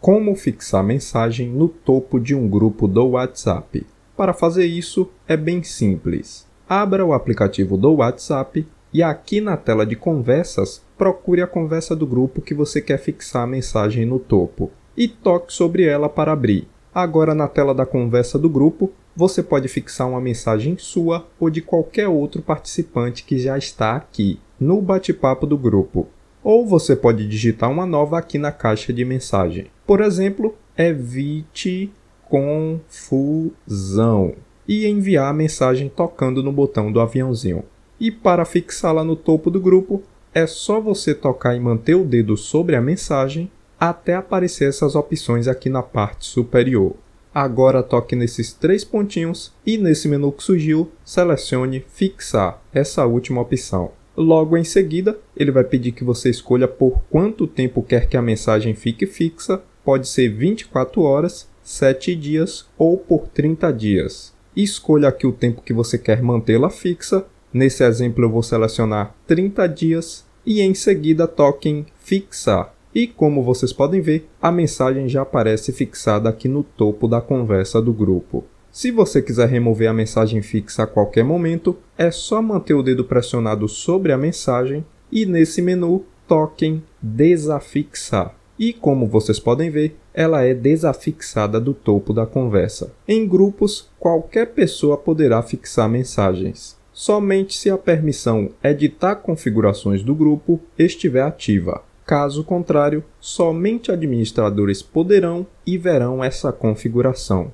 Como fixar mensagem no topo de um grupo do WhatsApp? Para fazer isso é bem simples. Abra o aplicativo do WhatsApp e aqui na tela de conversas procure a conversa do grupo que você quer fixar a mensagem no topo e toque sobre ela para abrir. Agora na tela da conversa do grupo você pode fixar uma mensagem sua ou de qualquer outro participante que já está aqui no bate-papo do grupo ou você pode digitar uma nova aqui na caixa de mensagem. Por exemplo, evite confusão e enviar a mensagem tocando no botão do aviãozinho. E para fixá-la no topo do grupo, é só você tocar e manter o dedo sobre a mensagem até aparecer essas opções aqui na parte superior. Agora toque nesses três pontinhos e nesse menu que surgiu, selecione Fixar, essa última opção. Logo em seguida, ele vai pedir que você escolha por quanto tempo quer que a mensagem fique fixa, pode ser 24 horas, 7 dias ou por 30 dias. Escolha aqui o tempo que você quer mantê-la fixa. Nesse exemplo eu vou selecionar 30 dias e em seguida toque em fixar. E como vocês podem ver, a mensagem já aparece fixada aqui no topo da conversa do grupo. Se você quiser remover a mensagem fixa a qualquer momento, é só manter o dedo pressionado sobre a mensagem e nesse menu toque em desafixar. E como vocês podem ver, ela é desafixada do topo da conversa. Em grupos, qualquer pessoa poderá fixar mensagens, somente se a permissão editar configurações do grupo estiver ativa. Caso contrário, somente administradores poderão e verão essa configuração.